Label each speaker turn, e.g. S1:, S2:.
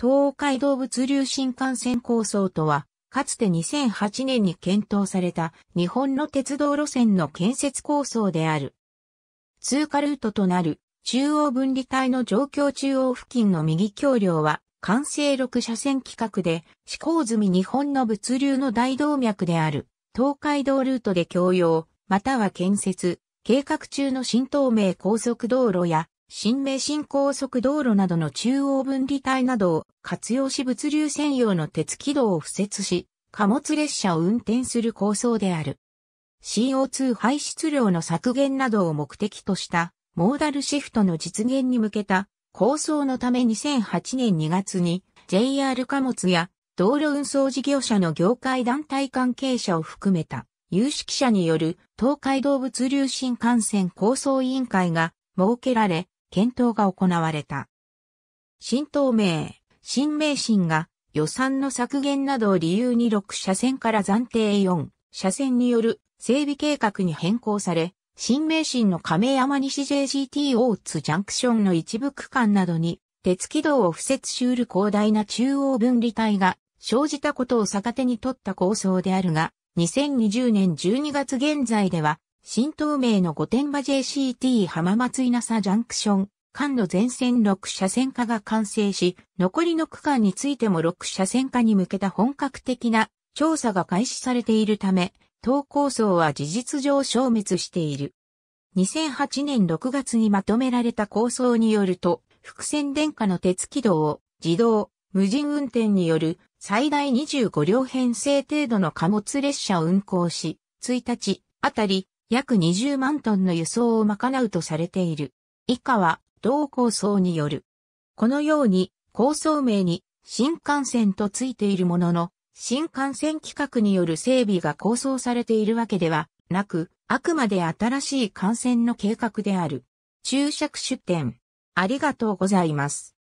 S1: 東海道物流新幹線構想とは、かつて2008年に検討された日本の鉄道路線の建設構想である。通過ルートとなる中央分離帯の状況中央付近の右橋梁は、完成6車線規格で、施行済み日本の物流の大動脈である、東海道ルートで共用、または建設、計画中の新東名高速道路や、新名神高速道路などの中央分離帯などを活用し物流専用の鉄軌道を敷設し、貨物列車を運転する構想である。CO2 排出量の削減などを目的としたモーダルシフトの実現に向けた構想のため2008年2月に JR 貨物や道路運送事業者の業界団体関係者を含めた有識者による東海道物流新幹線構想委員会が設けられ、検討が行われた。新東名、新名神が予算の削減などを理由に6車線から暫定4車線による整備計画に変更され、新名神の亀山西 JGT 大津ジャンクションの一部区間などに鉄軌道を敷設しうる広大な中央分離帯が生じたことを逆手に取った構想であるが、2020年12月現在では、新東名の御殿場 JCT 浜松稲佐ジャンクション、間の全線6車線化が完成し、残りの区間についても6車線化に向けた本格的な調査が開始されているため、東高層は事実上消滅している。2008年6月にまとめられた構想によると、伏線電化の鉄軌道を自動、無人運転による最大25両編成程度の貨物列車を運行し、1日あたり約20万トンの輸送を賄うとされている。以下は同構想による。このように構想名に新幹線とついているものの、新幹線規格による整備が構想されているわけではなく、あくまで新しい幹線の計画である。注釈出典。ありがとうございます。